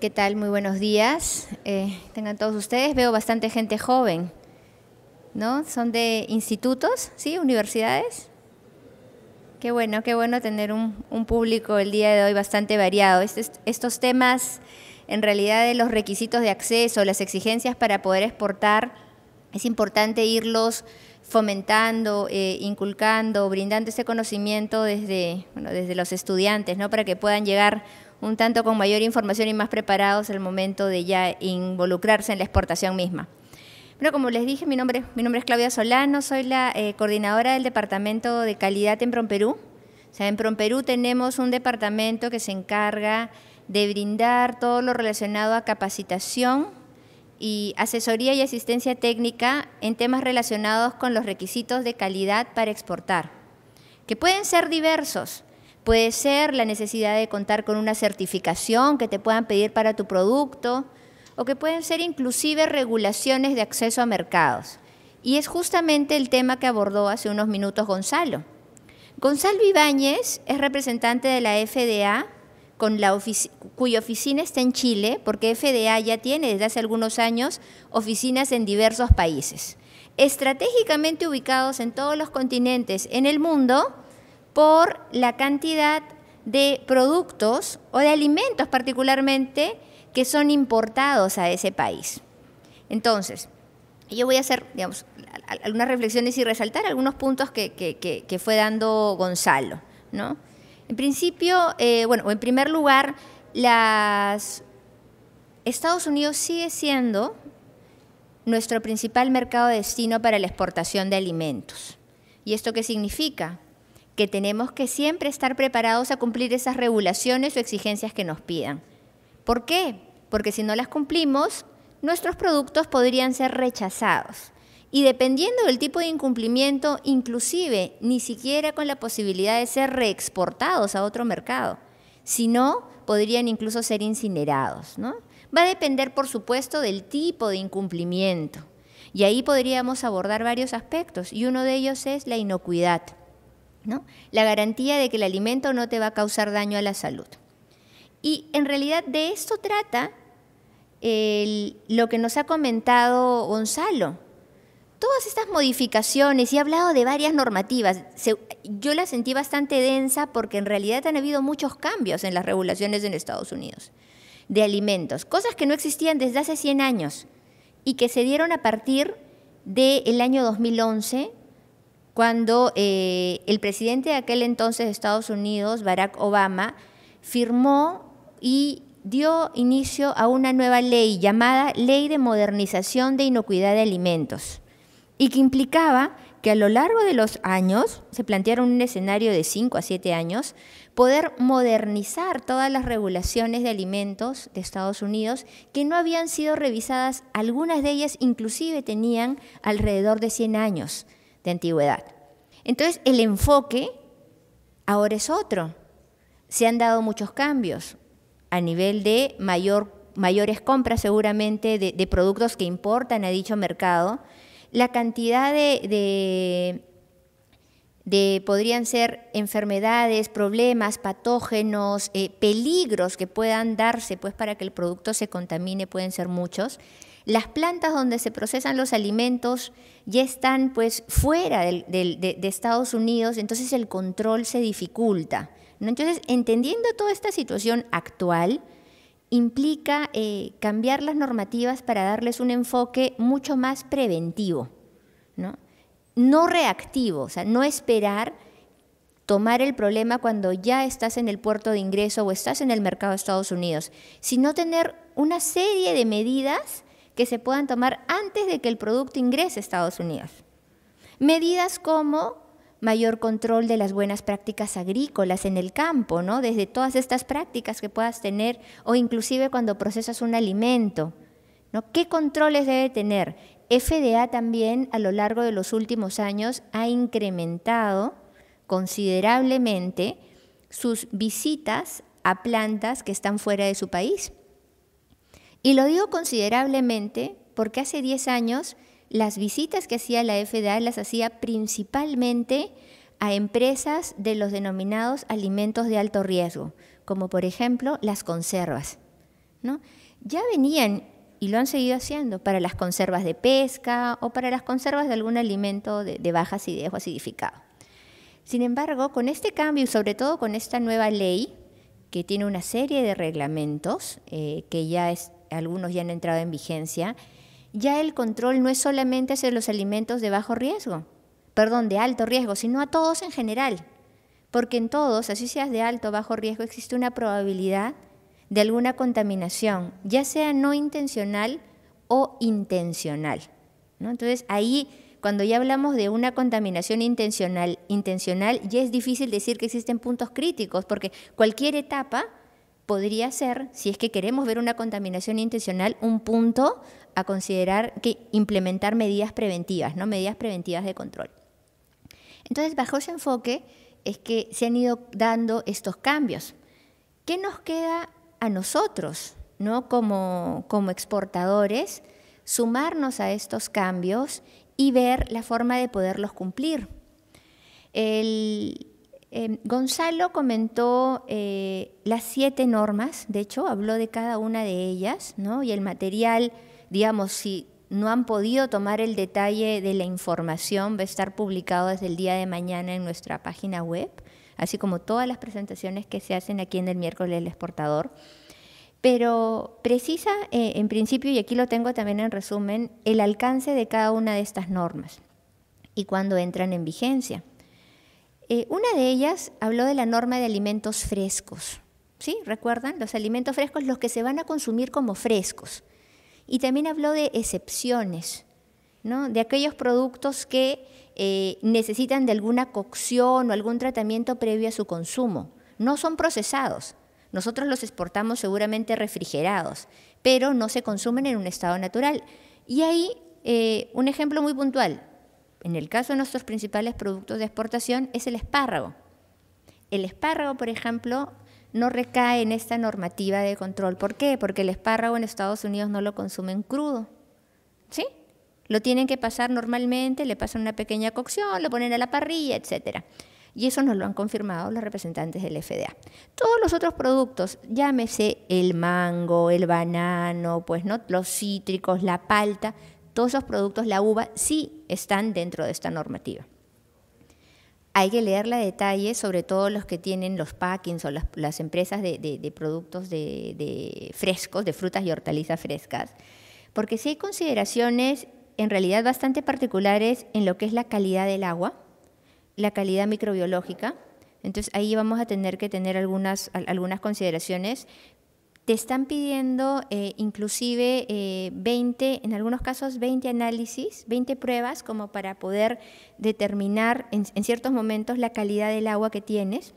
¿Qué tal? Muy buenos días. Eh, tengan todos ustedes. Veo bastante gente joven, ¿no? ¿Son de institutos? ¿Sí? ¿Universidades? Qué bueno, qué bueno tener un, público el día de hoy bastante variado. Este, estos, temas, en realidad, de los requisitos de acceso, las exigencias para poder exportar, es importante irlos fomentando, eh, inculcando, brindando ese conocimiento desde, desde los estudiantes, ¿no? Para que puedan llegar un tanto con mayor información y más preparados el momento de ya involucrarse en la exportación misma. Bueno, como les dije, mi nombre, es Claudia Solano, soy la eh, coordinadora del Departamento de Calidad en Promperú. O sea, en Promperú tenemos un departamento que se encarga de brindar todo lo relacionado a capacitación y asesoría y asistencia técnica en temas relacionados con los requisitos de calidad para exportar, que pueden ser diversos. Puede ser la necesidad de contar con una certificación que te puedan pedir para tu producto o que pueden ser inclusive regulaciones de acceso a mercados. Y es justamente el tema que abordó hace unos minutos Gonzalo. Gonzalo Ibáñez es representante de la FDA, con la cuya oficina está en Chile, porque FDA ya tiene desde hace algunos años oficinas en diversos países. Estratégicamente ubicados en todos los continentes en el mundo, por la cantidad de productos o de alimentos particularmente que son importados a ese país. Entonces, yo voy a hacer, digamos, algunas reflexiones y resaltar algunos puntos que, que, fue dando Gonzalo, ¿no? En principio, eh, bueno, en primer lugar, las Estados Unidos sigue siendo nuestro principal mercado destino para la exportación de alimentos. ¿Y esto qué significa? que tenemos que siempre estar preparados a cumplir esas regulaciones o exigencias que nos pidan. ¿Por qué? Porque si no las cumplimos, nuestros productos podrían ser rechazados. Y dependiendo del tipo de incumplimiento, inclusive ni siquiera con la posibilidad de ser reexportados a otro mercado. Si no, podrían incluso ser incinerados. ¿no? Va a depender, por supuesto, del tipo de incumplimiento. Y ahí podríamos abordar varios aspectos, y uno de ellos es la inocuidad. La garantía de que el alimento no te va a causar daño a la salud. Y en realidad de esto trata lo que nos ha comentado Gonzalo. Todas estas modificaciones, y ha hablado de varias normativas, yo la sentí bastante densa porque en realidad han habido muchos cambios en las regulaciones en Estados Unidos de alimentos, cosas que no existían desde hace 100 años y que se dieron a partir del el año 2011 cuando eh, el presidente de aquel entonces de Estados Unidos, Barack Obama, firmó y dio inicio a una nueva ley llamada Ley de Modernización de Inocuidad de Alimentos, y que implicaba que a lo largo de los años, se plantearon un escenario de 5 a 7 años, poder modernizar todas las regulaciones de alimentos de Estados Unidos que no habían sido revisadas, algunas de ellas inclusive tenían alrededor de 100 años de antigüedad. Entonces, el enfoque ahora es otro. Se han dado muchos cambios a nivel de mayor, mayores compras seguramente de, productos que importan a dicho mercado. La cantidad de, de, podrían ser enfermedades, problemas, patógenos, eh, peligros que puedan darse pues, para que el producto se contamine pueden ser muchos las plantas donde se procesan los alimentos ya están pues fuera de, Estados Unidos, entonces el control se dificulta. Entonces, entendiendo toda esta situación actual, implica eh, cambiar las normativas para darles un enfoque mucho más preventivo, ¿no? no reactivo, o sea, no esperar tomar el problema cuando ya estás en el puerto de ingreso o estás en el mercado de Estados Unidos, sino tener una serie de medidas que se puedan tomar antes de que el producto ingrese a Estados Unidos. Medidas como mayor control de las buenas prácticas agrícolas en el campo, ¿no? Desde todas estas prácticas que puedas tener o inclusive cuando procesas un alimento, ¿no? ¿Qué controles debe tener? FDA también a lo largo de los últimos años ha incrementado considerablemente sus visitas a plantas que están fuera de su país y lo digo considerablemente porque hace 10 años las visitas que hacía la FDA las hacía principalmente a empresas de los denominados alimentos de alto riesgo, como por ejemplo las conservas. ¿no? Ya venían y lo han seguido haciendo para las conservas de pesca o para las conservas de algún alimento de, bajas baja acidez o acidificado. Sin embargo, con este cambio y sobre todo con esta nueva ley, que tiene una serie de reglamentos eh, que ya es, algunos ya han entrado en vigencia, ya el control no es solamente hacia los alimentos de bajo riesgo, perdón, de alto riesgo, sino a todos en general. Porque en todos, así seas de alto o bajo riesgo, existe una probabilidad de alguna contaminación, ya sea no intencional o intencional. Entonces, ahí, cuando ya hablamos de una contaminación intencional, intencional, ya es difícil decir que existen puntos críticos, porque cualquier etapa podría ser, si es que queremos ver una contaminación intencional, un punto a considerar que implementar medidas preventivas, ¿no? medidas preventivas de control. Entonces, bajo ese enfoque es que se han ido dando estos cambios. ¿Qué nos queda a nosotros ¿no? como, como exportadores? Sumarnos a estos cambios y ver la forma de poderlos cumplir. El, eh, Gonzalo comentó eh, las siete normas, de hecho, habló de cada una de ellas, ¿no? Y el material, digamos, si no han podido tomar el detalle de la información, va a estar publicado desde el día de mañana en nuestra página web, así como todas las presentaciones que se hacen aquí en el miércoles del Exportador. Pero precisa, eh, en principio, y aquí lo tengo también en resumen, el alcance de cada una de estas normas y cuándo entran en vigencia. Eh, una de ellas habló de la norma de alimentos frescos. ¿Sí? ¿Recuerdan? Los alimentos frescos, los que se van a consumir como frescos. Y también habló de excepciones, ¿no? De aquellos productos que eh, necesitan de alguna cocción o algún tratamiento previo a su consumo. No son procesados. Nosotros los exportamos seguramente refrigerados, pero no se consumen en un estado natural. Y ahí eh, un ejemplo muy puntual en el caso de nuestros principales productos de exportación es el espárrago. El espárrago, por ejemplo, no recae en esta normativa de control. ¿Por qué? Porque el espárrago en Estados Unidos no lo consumen crudo. ¿Sí? Lo tienen que pasar normalmente, le pasan una pequeña cocción, lo ponen a la parrilla, etcétera. Y eso nos lo han confirmado los representantes del FDA. Todos los otros productos, llámese el mango, el banano, pues no, los cítricos, la palta, todos esos productos, la uva, sí están dentro de esta normativa. Hay que leerla a detalle, sobre todo los que tienen los packings o las, empresas de, productos de, frescos, de frutas y hortalizas frescas, porque sí hay consideraciones en realidad bastante particulares en lo que es la calidad del agua, la calidad microbiológica. Entonces ahí vamos a tener que tener algunas, algunas consideraciones te están pidiendo eh, inclusive 20, eh, en algunos casos 20 análisis, 20 pruebas como para poder determinar en, ciertos momentos la calidad del agua que tienes.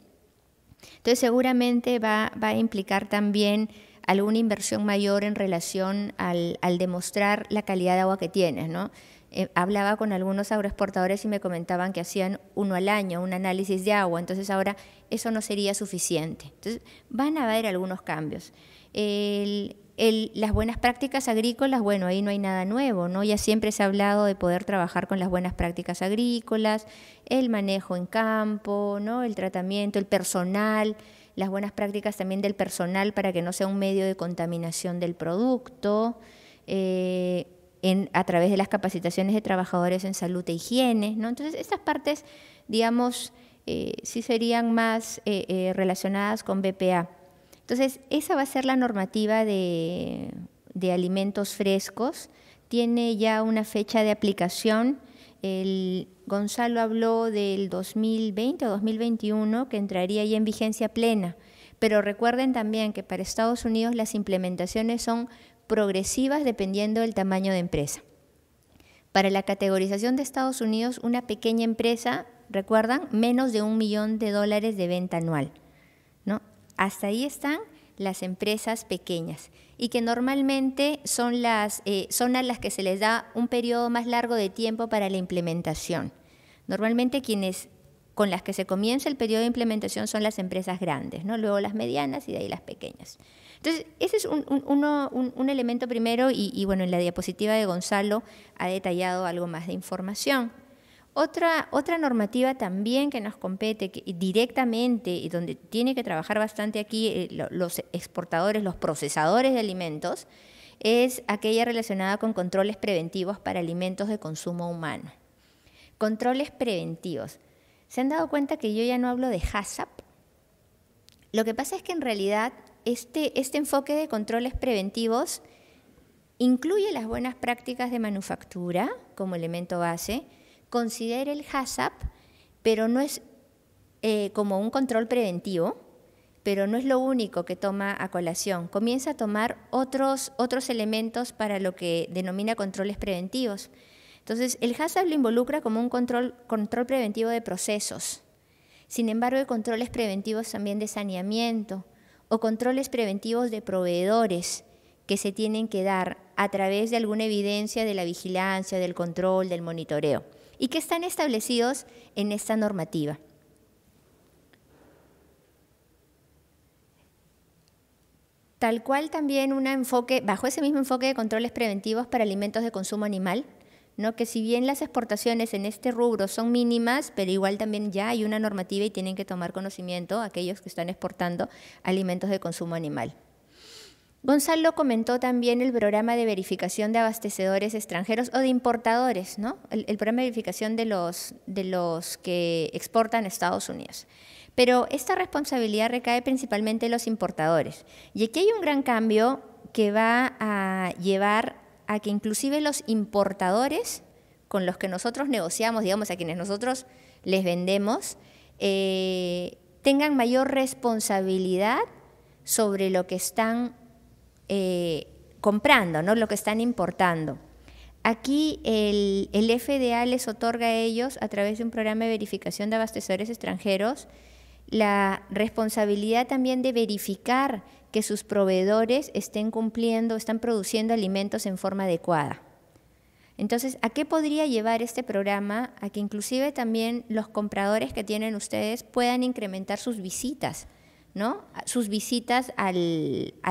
Entonces seguramente va, a implicar también alguna inversión mayor en relación al, demostrar la calidad de agua que tienes, ¿no? Eh, hablaba con algunos agroexportadores y me comentaban que hacían uno al año un análisis de agua, entonces ahora eso no sería suficiente. Entonces van a haber algunos cambios. El, las buenas prácticas agrícolas, bueno, ahí no hay nada nuevo, ¿no? Ya siempre se ha hablado de poder trabajar con las buenas prácticas agrícolas, el manejo en campo, ¿no? El tratamiento, el personal, las buenas prácticas también del personal para que no sea un medio de contaminación del producto, eh, en, a través de las capacitaciones de trabajadores en salud e higiene, ¿no? Entonces, estas partes, digamos, si eh, sí serían más eh, relacionadas con BPA. Entonces, esa va a ser la normativa de, alimentos frescos. Tiene ya una fecha de aplicación. El, Gonzalo habló del 2020 o 2021 que entraría ya en vigencia plena. Pero recuerden también que para Estados Unidos las implementaciones son progresivas dependiendo del tamaño de empresa. Para la categorización de Estados Unidos, una pequeña empresa, recuerdan, menos de un millón de dólares de venta anual. Hasta ahí están las empresas pequeñas y que normalmente son, las, eh, son a las que se les da un periodo más largo de tiempo para la implementación. Normalmente quienes con las que se comienza el periodo de implementación son las empresas grandes, ¿no? luego las medianas y de ahí las pequeñas. Entonces, ese es un, elemento primero y, y bueno, en la diapositiva de Gonzalo ha detallado algo más de información. Otra, normativa también que nos compete directamente y donde tiene que trabajar bastante aquí eh, los exportadores, los procesadores de alimentos, es aquella relacionada con controles preventivos para alimentos de consumo humano. Controles preventivos. ¿Se han dado cuenta que yo ya no hablo de HACCP? Lo que pasa es que en realidad este, este enfoque de controles preventivos incluye las buenas prácticas de manufactura como elemento base, considera el HACCP, pero no es eh, como un control preventivo, pero no es lo único que toma a colación. Comienza a tomar otros, otros elementos para lo que denomina controles preventivos. Entonces, el HACCP lo involucra como un control, control preventivo de procesos. Sin embargo, hay controles preventivos también de saneamiento o controles preventivos de proveedores que se tienen que dar a través de alguna evidencia de la vigilancia, del control, del monitoreo y que están establecidos en esta normativa. Tal cual también un enfoque, bajo ese mismo enfoque de controles preventivos para alimentos de consumo animal, ¿no? que si bien las exportaciones en este rubro son mínimas, pero igual también ya hay una normativa y tienen que tomar conocimiento aquellos que están exportando alimentos de consumo animal. Gonzalo comentó también el programa de verificación de abastecedores extranjeros o de importadores, ¿no? El, programa de verificación de los, de los que exportan a Estados Unidos. Pero esta responsabilidad recae principalmente en los importadores. Y aquí hay un gran cambio que va a llevar a que inclusive los importadores con los que nosotros negociamos, digamos, a quienes nosotros les vendemos, eh, tengan mayor responsabilidad sobre lo que están eh, comprando, ¿no? lo que están importando. Aquí el, el, FDA les otorga a ellos, a través de un programa de verificación de abastecedores extranjeros, la responsabilidad también de verificar que sus proveedores estén cumpliendo, están produciendo alimentos en forma adecuada. Entonces, ¿a qué podría llevar este programa? A que inclusive también los compradores que tienen ustedes puedan incrementar sus visitas sus visitas a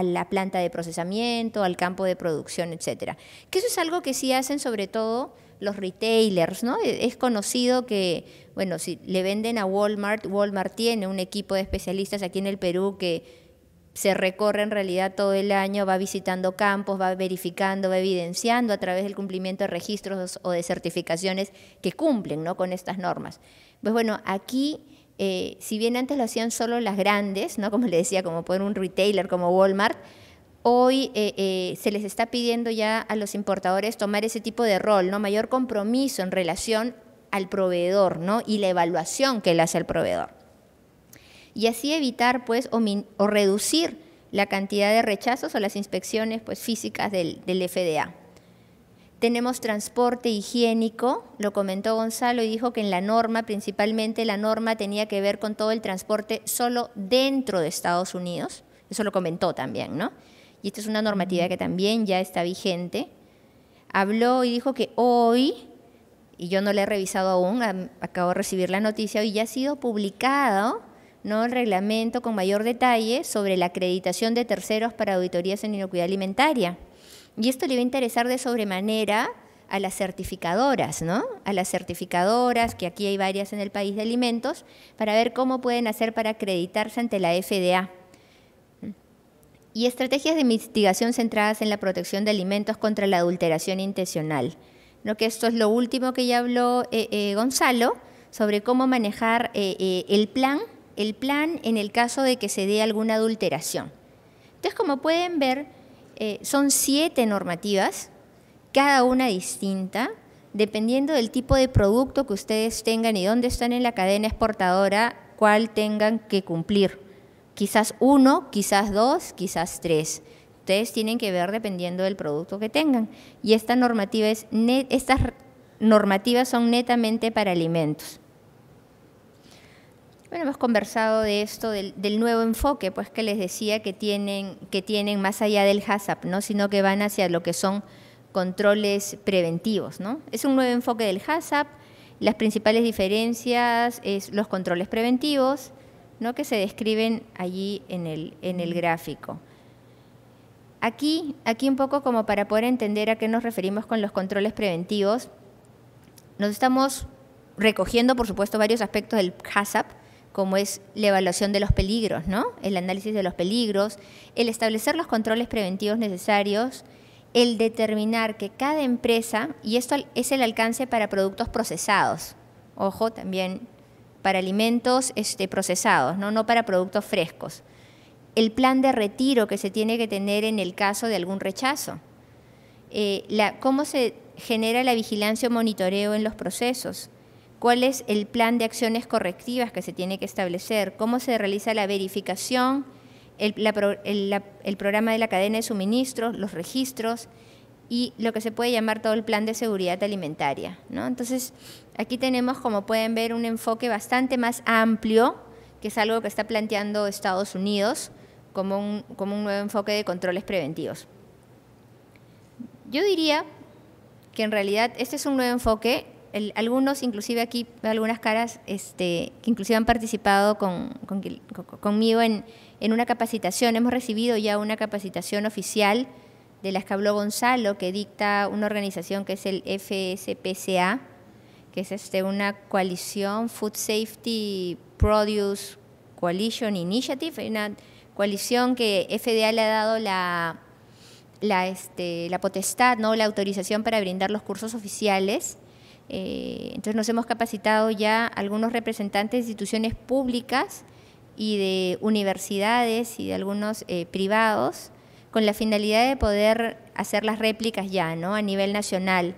la planta de procesamiento, al campo de producción, etcétera. Que eso es algo que sí hacen sobre todo los retailers, ¿no? E, es conocido que, bueno, si le venden a Walmart, Walmart tiene un equipo de especialistas aquí en el Perú que se recorre en realidad todo el año, va visitando campos, va verificando, va evidenciando a través del cumplimiento de registros o de certificaciones que cumplen ¿no? con estas normas. Pues bueno, aquí eh, si bien antes lo hacían solo las grandes, ¿no? como le decía, como por un retailer como Walmart, hoy eh, eh, se les está pidiendo ya a los importadores tomar ese tipo de rol, ¿no? mayor compromiso en relación al proveedor ¿no? y la evaluación que le hace al proveedor. Y así evitar pues, o, reducir la cantidad de rechazos o las inspecciones pues, físicas del FDA. Tenemos transporte higiénico, lo comentó Gonzalo y dijo que en la norma, principalmente la norma tenía que ver con todo el transporte solo dentro de Estados Unidos. Eso lo comentó también, ¿no? Y esta es una normativa que también ya está vigente. Habló y dijo que hoy, y yo no la he revisado aún, acabo de recibir la noticia, hoy ya ha sido publicado ¿no? el reglamento con mayor detalle sobre la acreditación de terceros para auditorías en inocuidad alimentaria. Y esto le va a interesar de sobremanera a las certificadoras, ¿no? A las certificadoras, que aquí hay varias en el país de alimentos, para ver cómo pueden hacer para acreditarse ante la FDA. Y estrategias de mitigación centradas en la protección de alimentos contra la adulteración intencional. lo Que esto es lo último que ya habló eh, eh, Gonzalo sobre cómo manejar eh, el plan, el plan en el caso de que se dé alguna adulteración. Entonces, como pueden ver, eh, son siete normativas, cada una distinta, dependiendo del tipo de producto que ustedes tengan y dónde están en la cadena exportadora, cuál tengan que cumplir. Quizás uno, quizás dos, quizás tres. Ustedes tienen que ver dependiendo del producto que tengan. Y esta normativa estas normativas son netamente para alimentos. Bueno, hemos conversado de esto, del, nuevo enfoque, pues que les decía que tienen, que tienen más allá del HACCP, ¿no? sino que van hacia lo que son controles preventivos. ¿no? Es un nuevo enfoque del HACCP, las principales diferencias es los controles preventivos, ¿no? que se describen allí en el, en el gráfico. Aquí, aquí un poco como para poder entender a qué nos referimos con los controles preventivos, nos estamos recogiendo, por supuesto, varios aspectos del HACCP, como es la evaluación de los peligros, ¿no? el análisis de los peligros, el establecer los controles preventivos necesarios, el determinar que cada empresa, y esto es el alcance para productos procesados, ojo, también para alimentos este, procesados, ¿no? para productos frescos, el plan de retiro que se tiene que tener en el caso de algún rechazo, eh, cómo se genera la vigilancia o monitoreo en los procesos, cuál es el plan de acciones correctivas que se tiene que establecer, cómo se realiza la verificación, el, programa de la cadena de suministros, los registros y lo que se puede llamar todo el plan de seguridad alimentaria. Entonces, aquí tenemos, como pueden ver, un enfoque bastante más amplio, que es algo que está planteando Estados Unidos como como un nuevo enfoque de controles preventivos. Yo diría que en realidad este es un nuevo enfoque algunos, inclusive aquí, algunas caras este, que inclusive han participado con, conmigo en, una capacitación. Hemos recibido ya una capacitación oficial de las que habló Gonzalo, que dicta una organización que es el FSPCA, que es este, una coalición Food Safety Produce Coalition Initiative, una coalición que FDA le ha dado la, este, la potestad, ¿no? la autorización para brindar los cursos oficiales eh, entonces nos hemos capacitado ya algunos representantes de instituciones públicas y de universidades y de algunos eh, privados con la finalidad de poder hacer las réplicas ya, ¿no? A nivel nacional.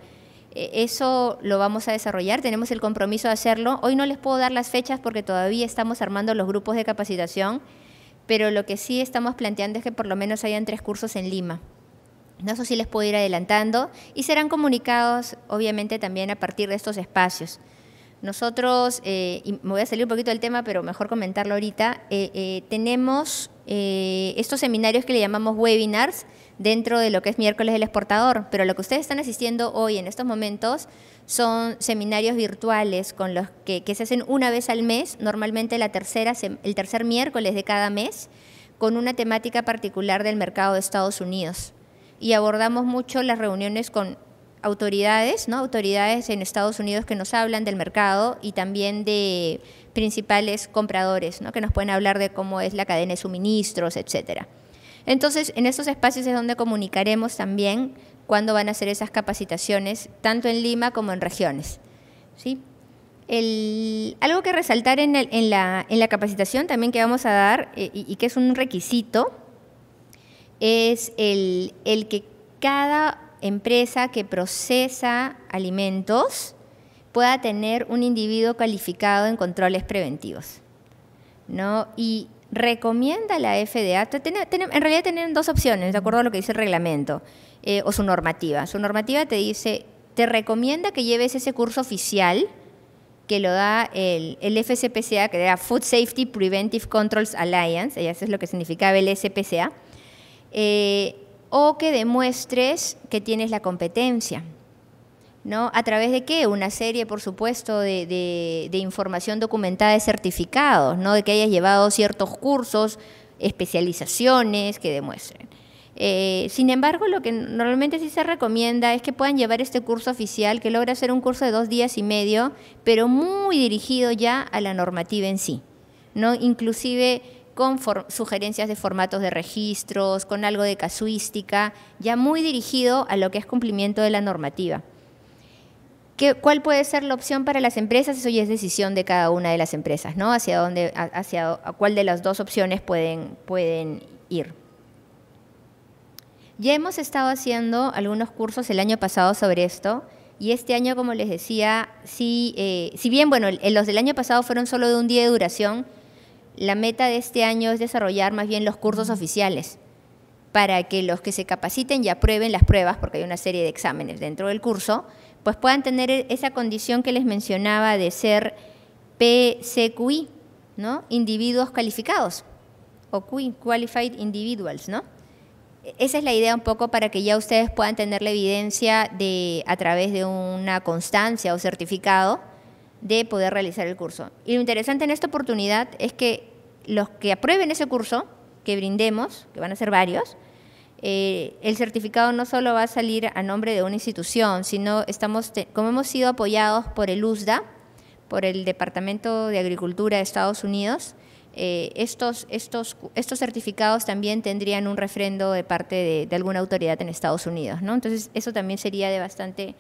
Eh, eso lo vamos a desarrollar, tenemos el compromiso de hacerlo. Hoy no les puedo dar las fechas porque todavía estamos armando los grupos de capacitación, pero lo que sí estamos planteando es que por lo menos hayan tres cursos en Lima sé si les puedo ir adelantando y serán comunicados obviamente también a partir de estos espacios. Nosotros, eh, y me voy a salir un poquito del tema, pero mejor comentarlo ahorita, eh, eh, tenemos estos seminarios que le llamamos webinars dentro de lo que es miércoles del exportador, pero lo que ustedes están asistiendo hoy en estos momentos son seminarios virtuales con los que, se hacen una vez al mes, normalmente el tercer miércoles de cada mes, con una temática particular del mercado de Estados Unidos y abordamos mucho las reuniones con autoridades, ¿no? autoridades en Estados Unidos que nos hablan del mercado y también de principales compradores, ¿no? que nos pueden hablar de cómo es la cadena de suministros, etcétera. Entonces, en estos espacios es donde comunicaremos también cuándo van a ser esas capacitaciones, tanto en Lima como en regiones. ¿sí? El, algo que resaltar en, la, capacitación también que vamos a dar eh, y que es un requisito es el, que cada empresa que procesa alimentos pueda tener un individuo calificado en controles preventivos. ¿no? Y recomienda la FDA, en realidad tienen dos opciones, de acuerdo a lo que dice el reglamento eh, o su normativa. Su normativa te dice, te recomienda que lleves ese curso oficial que lo da el, el FCPCA, que era Food Safety Preventive Controls Alliance, y eso es lo que significaba el SPCA, eh, o que demuestres que tienes la competencia. ¿No? ¿A través de qué? Una serie, por supuesto, de, información documentada de certificados, ¿no? De que hayas llevado ciertos cursos, especializaciones que demuestren. Eh, sin embargo, lo que normalmente sí se recomienda es que puedan llevar este curso oficial, que logra ser un curso de dos días y medio, pero muy dirigido ya a la normativa en sí. ¿no? Inclusive con sugerencias de formatos de registros, con algo de casuística, ya muy dirigido a lo que es cumplimiento de la normativa. ¿Cuál puede ser la opción para las empresas? Eso ya es decisión de cada una de las empresas, ¿no? Hacia, dónde, hacia a cuál de las dos opciones pueden, pueden ir. Ya hemos estado haciendo algunos cursos el año pasado sobre esto y este año, como les decía, eh, si bien, bueno, los del año pasado fueron solo de un día de duración, la meta de este año es desarrollar más bien los cursos oficiales para que los que se capaciten y aprueben las pruebas, porque hay una serie de exámenes dentro del curso, pues puedan tener e-, esa condición que les mencionaba de ser PCQI, ¿no? Individuos calificados, o QI, Qualified Individuals, ¿no? Esa es la idea un poco para que ya ustedes puedan tener la evidencia de, a través de una constancia o certificado de poder realizar el curso. Y lo interesante en esta oportunidad es que los que aprueben ese curso que brindemos, que van a ser varios, eh, el certificado no solo va a salir a nombre de una institución, sino estamos, como hemos sido apoyados por el USDA, por el Departamento de Agricultura de Estados Unidos, eh, estos, estos, estos certificados también tendrían un refrendo de parte de, de alguna autoridad en Estados Unidos, ¿no? Entonces, eso también sería de bastante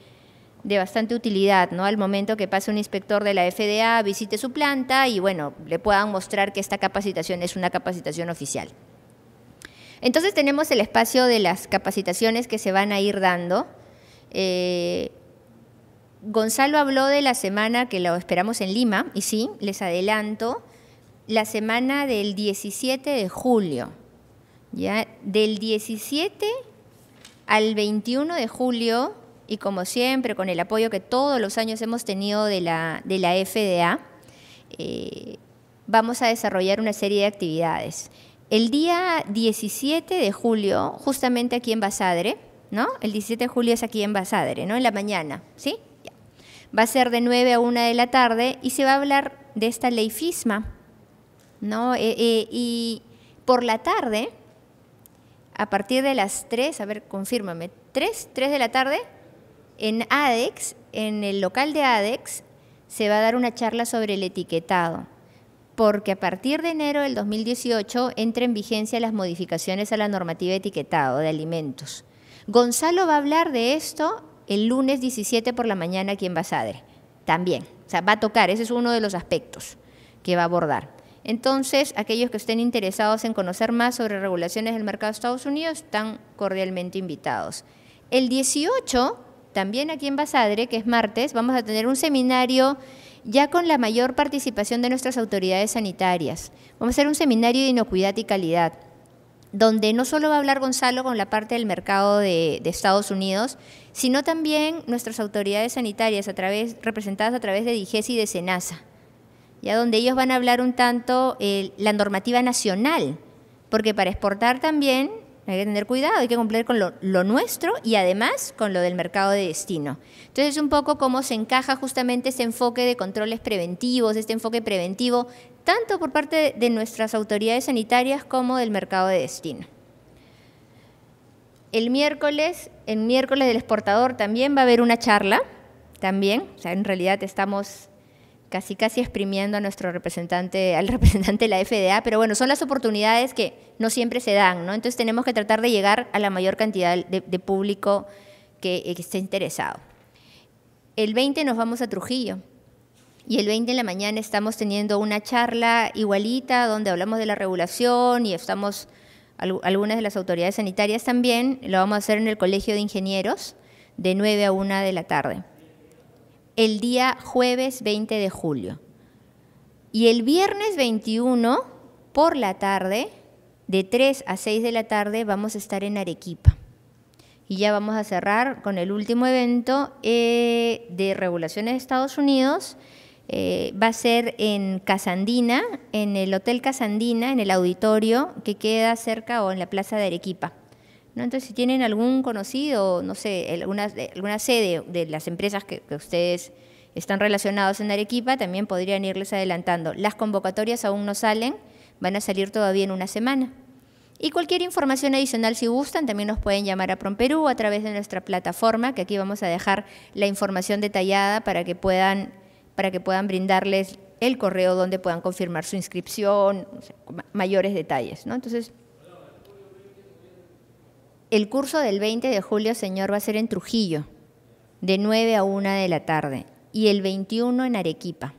de bastante utilidad, ¿no? Al momento que pase un inspector de la FDA, visite su planta y, bueno, le puedan mostrar que esta capacitación es una capacitación oficial. Entonces tenemos el espacio de las capacitaciones que se van a ir dando. Eh, Gonzalo habló de la semana que lo esperamos en Lima, y sí, les adelanto, la semana del 17 de julio. ¿ya? Del 17 al 21 de julio y como siempre con el apoyo que todos los años hemos tenido de la, FDA, eh, vamos a desarrollar una serie de actividades. El día 17 de julio, justamente aquí en Basadre, ¿no? El 17 de julio es aquí en Basadre, ¿no? En la mañana, ¿sí? Va a ser de 9 a 1 de la tarde y se va a hablar de esta ley FISMA, ¿no? Eh, eh, y por la tarde, a partir de las 3, a ver, confírmame, 3, 3 de la tarde, en ADEX, en el local de ADEX, se va a dar una charla sobre el etiquetado, porque a partir de enero del 2018 entran en vigencia las modificaciones a la normativa de etiquetado de alimentos. Gonzalo va a hablar de esto el lunes 17 por la mañana aquí en Basadre, también. O sea, va a tocar, ese es uno de los aspectos que va a abordar. Entonces, aquellos que estén interesados en conocer más sobre regulaciones del mercado de Estados Unidos están cordialmente invitados. El 18 también aquí en Basadre, que es martes, vamos a tener un seminario ya con la mayor participación de nuestras autoridades sanitarias. Vamos a hacer un seminario de inocuidad y calidad, donde no solo va a hablar Gonzalo con la parte del mercado de, Estados Unidos, sino también nuestras autoridades sanitarias a través, representadas a través de DIGES y de SENASA, ya donde ellos van a hablar un tanto eh, la normativa nacional, porque para exportar también hay que tener cuidado, hay que cumplir con lo, nuestro y además con lo del mercado de destino. Entonces, un poco cómo se encaja justamente este enfoque de controles preventivos, este enfoque preventivo, tanto por parte de nuestras autoridades sanitarias como del mercado de destino. El miércoles, el miércoles del exportador también va a haber una charla, también, o sea, en realidad estamos casi casi exprimiendo a nuestro representante, al representante de la FDA, pero bueno, son las oportunidades que no siempre se dan, ¿no? Entonces tenemos que tratar de llegar a la mayor cantidad de, público que, eh, que, esté interesado. El 20 nos vamos a Trujillo y el 20 en la mañana estamos teniendo una charla igualita donde hablamos de la regulación y estamos, algunas de las autoridades sanitarias también, lo vamos a hacer en el Colegio de Ingenieros de 9 a 1 de la tarde el día jueves 20 de julio. Y el viernes 21 por la tarde, de 3 a 6 de la tarde, vamos a estar en Arequipa. Y ya vamos a cerrar con el último evento eh, de regulaciones de Estados Unidos. Eh, va a ser en Casandina, en el Hotel Casandina, en el auditorio que queda cerca o en la Plaza de Arequipa. Entonces, si tienen algún conocido, no sé, alguna, alguna sede de las empresas que, ustedes están relacionados en Arequipa, también podrían irles adelantando. Las convocatorias aún no salen, van a salir todavía en una semana. Y cualquier información adicional, si gustan, también nos pueden llamar a PromPerú a través de nuestra plataforma, que aquí vamos a dejar la información detallada para que puedan, para que puedan brindarles el correo donde puedan confirmar su inscripción, mayores detalles. ¿no? Entonces, el curso del 20 de julio, señor, va a ser en Trujillo, de 9 a 1 de la tarde, y el 21 en Arequipa.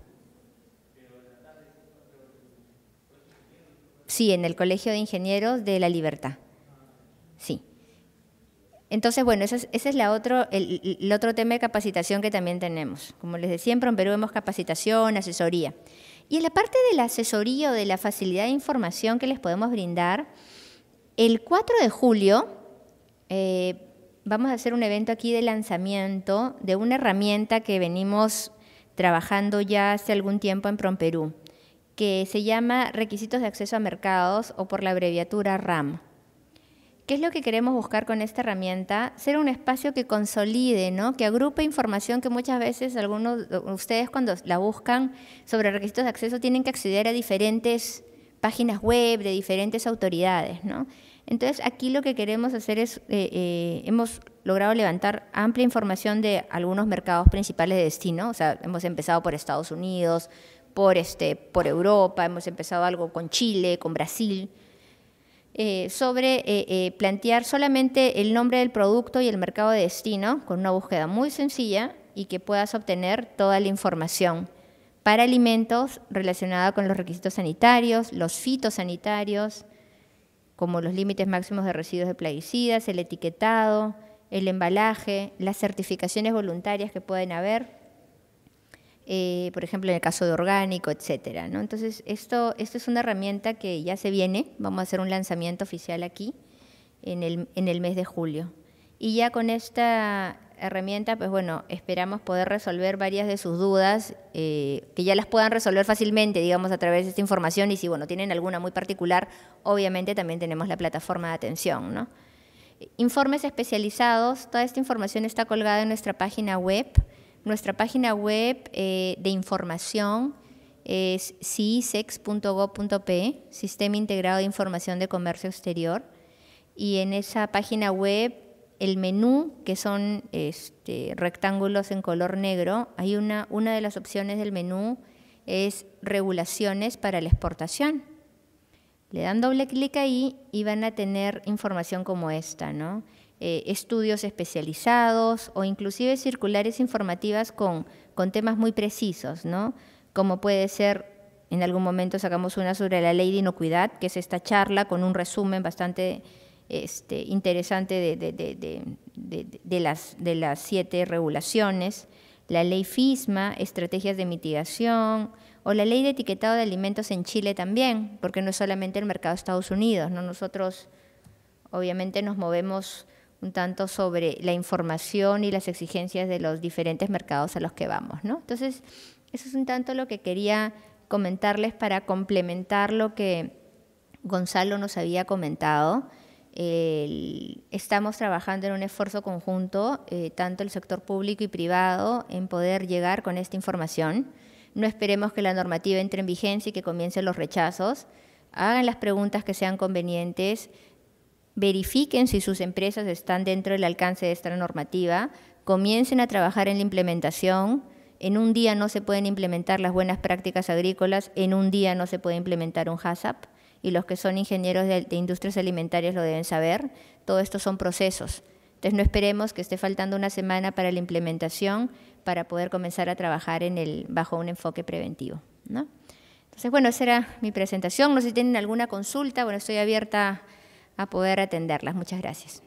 Sí, en el Colegio de Ingenieros de la Libertad. Sí. Entonces, bueno, ese es, la otro, el, otro tema de capacitación que también tenemos. Como les decía, en Perú vemos capacitación, asesoría. Y en la parte del la asesoría o de la facilidad de información que les podemos brindar, el 4 de julio eh, vamos a hacer un evento aquí de lanzamiento de una herramienta que venimos trabajando ya hace algún tiempo en PromPerú, que se llama Requisitos de Acceso a Mercados o por la abreviatura RAM. ¿Qué es lo que queremos buscar con esta herramienta? Ser un espacio que consolide, que agrupe información que muchas veces algunos de ustedes cuando la buscan sobre requisitos de acceso tienen que acceder a diferentes páginas web de diferentes autoridades. Entonces, aquí lo que queremos hacer es, eh, eh, hemos logrado levantar amplia información de algunos mercados principales de destino, o sea, hemos empezado por Estados Unidos, por, este, por Europa, hemos empezado algo con Chile, con Brasil, eh, sobre plantear solamente el nombre del producto y el mercado de destino con una búsqueda muy sencilla y que puedas obtener toda la información para alimentos relacionada con los requisitos sanitarios, los fitosanitarios, como los límites máximos de residuos de plaguicidas, el etiquetado, el embalaje, las certificaciones voluntarias que pueden haber, eh, por ejemplo, en el caso de orgánico, etcétera. Entonces, esto, esto es una herramienta que ya se viene, vamos a hacer un lanzamiento oficial aquí en el, en el mes de julio. Y ya con esta herramienta, pues bueno, esperamos poder resolver varias de sus dudas, eh, que ya las puedan resolver fácilmente, digamos, a través de esta información. Y si, bueno, tienen alguna muy particular, obviamente también tenemos la plataforma de atención, ¿no? Informes especializados, toda esta información está colgada en nuestra página web. Nuestra página web eh, de información es cisex.gov.p, Sistema Integrado de Información de Comercio Exterior. Y en esa página web el menú, que son este, rectángulos en color negro, hay una, una de las opciones del menú es regulaciones para la exportación. Le dan doble clic ahí y van a tener información como esta, ¿no? Eh, estudios especializados o inclusive circulares informativas con, con temas muy precisos, ¿no? Como puede ser, en algún momento sacamos una sobre la ley de inocuidad, que es esta charla con un resumen bastante este, interesante de, las, siete regulaciones, la ley FISMA, estrategias de mitigación, o la ley de etiquetado de alimentos en Chile también, porque no es solamente el mercado de Estados Unidos, ¿no? nosotros obviamente nos movemos un tanto sobre la información y las exigencias de los diferentes mercados a los que vamos. ¿no? Entonces, eso es un tanto lo que quería comentarles para complementar lo que Gonzalo nos había comentado estamos trabajando en un esfuerzo conjunto, eh, tanto el sector público y privado, en poder llegar con esta información. No esperemos que la normativa entre en vigencia y que comiencen los rechazos. Hagan las preguntas que sean convenientes, verifiquen si sus empresas están dentro del alcance de esta normativa, comiencen a trabajar en la implementación. En un día no se pueden implementar las buenas prácticas agrícolas, en un día no se puede implementar un HACCP y los que son ingenieros de, industrias alimentarias lo deben saber, todo esto son procesos. Entonces no esperemos que esté faltando una semana para la implementación para poder comenzar a trabajar en el, bajo un enfoque preventivo. ¿no? Entonces, bueno, esa era mi presentación. No sé si tienen alguna consulta. Bueno, estoy abierta a poder atenderlas. Muchas gracias.